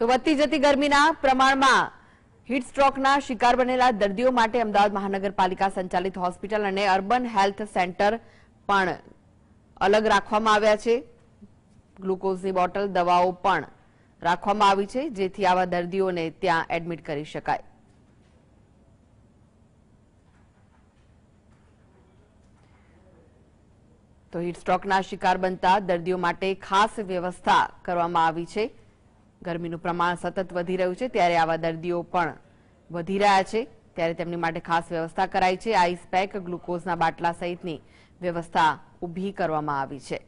તો વધતી જતી ગરમીના પ્રમાણમાં હીટ શિકાર બનેલા દર્દીઓ માટે અમદાવાદ મહાનગરપાલિકા સંચાલિત હોસ્પિટલ અને અર્બન હેલ્થ સેન્ટર પણ અલગ રાખવામાં આવ્યા છે ગ્લુકોઝની બોટલ દવાઓ પણ રાખવામાં આવી છે જેથી આવા દર્દીઓને ત્યાં એડમિટ કરી શકાય તો હીટ શિકાર બનતા દર્દીઓ માટે ખાસ વ્યવસ્થા કરવામાં આવી છે ગરમીનું પ્રમાણ સતત વધી રહ્યું છે ત્યારે આવા દર્દીઓ પણ વધી રહ્યા છે ત્યારે તેમની માટે ખાસ વ્યવસ્થા કરાઈ છે આઈસ પેક ગ્લુકોઝના બાટલા સહિતની વ્યવસ્થા ઊભી કરવામાં આવી છે